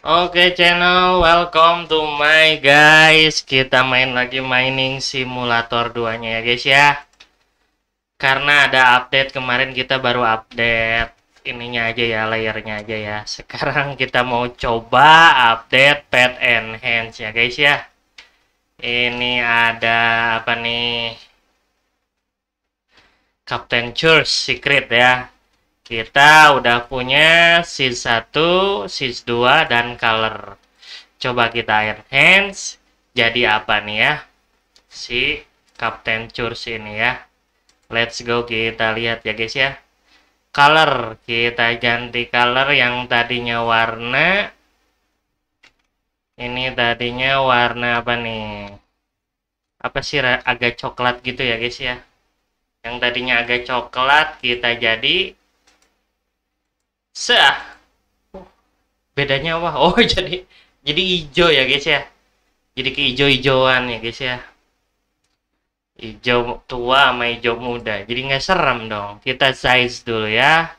Oke channel, welcome to my guys Kita main lagi mining simulator 2 ya guys ya Karena ada update kemarin kita baru update ininya aja ya, layarnya aja ya Sekarang kita mau coba update pet enhance ya guys ya Ini ada apa nih Captain Church Secret ya kita udah punya sis 1, sis 2, dan color. Coba kita enhance. Jadi apa nih ya? Si Captain Church ini ya. Let's go kita lihat ya guys ya. Color. Kita ganti color yang tadinya warna. Ini tadinya warna apa nih? Apa sih agak coklat gitu ya guys ya. Yang tadinya agak coklat kita jadi Sah. Bedanya wah Oh, jadi jadi ijo ya, guys ya. Jadi ke ijo-ijoan ya, guys ya. Ijo tua sama ijo muda. Jadi nggak serem dong. Kita size dulu ya.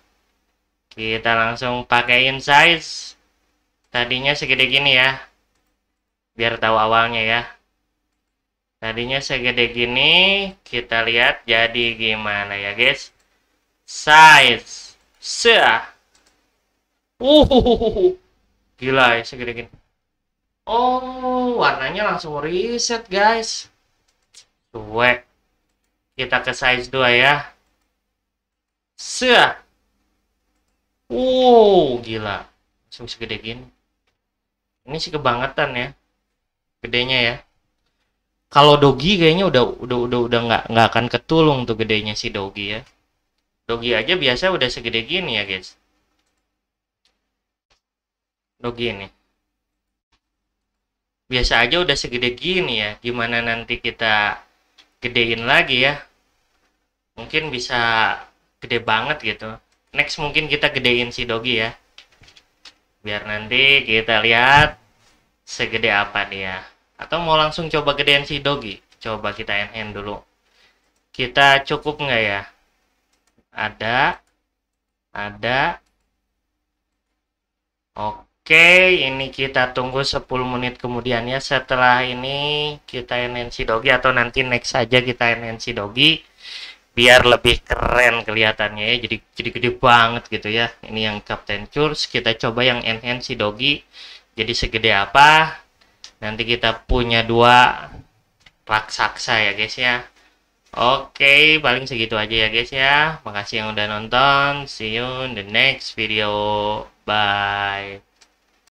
Kita langsung pakaiin size. Tadinya segede gini ya. Biar tahu awalnya ya. Tadinya segede gini, kita lihat jadi gimana ya, guys. Size. Sah. Uhuhuhuhu. gila ya segede gini. Oh, warnanya langsung reset guys. Dua. Eh. Kita ke size 2 ya. Sih. Wow, gila. Langsung segede gini. Ini sih kebangetan ya. Gedenya ya kalau dogi kayaknya udah udah udah udah nggak nggak akan ketulung tuh gedenya si dogi ya dogi aja biasa udah segede gini ya guys dogi ini biasa aja udah segede gini ya gimana nanti kita gedein lagi ya mungkin bisa gede banget gitu next mungkin kita gedein si dogi ya biar nanti kita lihat segede apa dia atau mau langsung coba gedein si dogi coba kita -end dulu kita cukup nggak ya ada ada oke Oke, ini kita tunggu 10 menit kemudian ya. Setelah ini kita NNC Dogi atau nanti next saja kita NNC Dogi biar lebih keren kelihatannya ya. Jadi jadi gede banget gitu ya. Ini yang Captain Church, kita coba yang NNC Dogi. Jadi segede apa? Nanti kita punya dua raksasa ya guys ya. Oke, paling segitu aja ya guys ya. Makasih yang udah nonton. See you in the next video. Bye.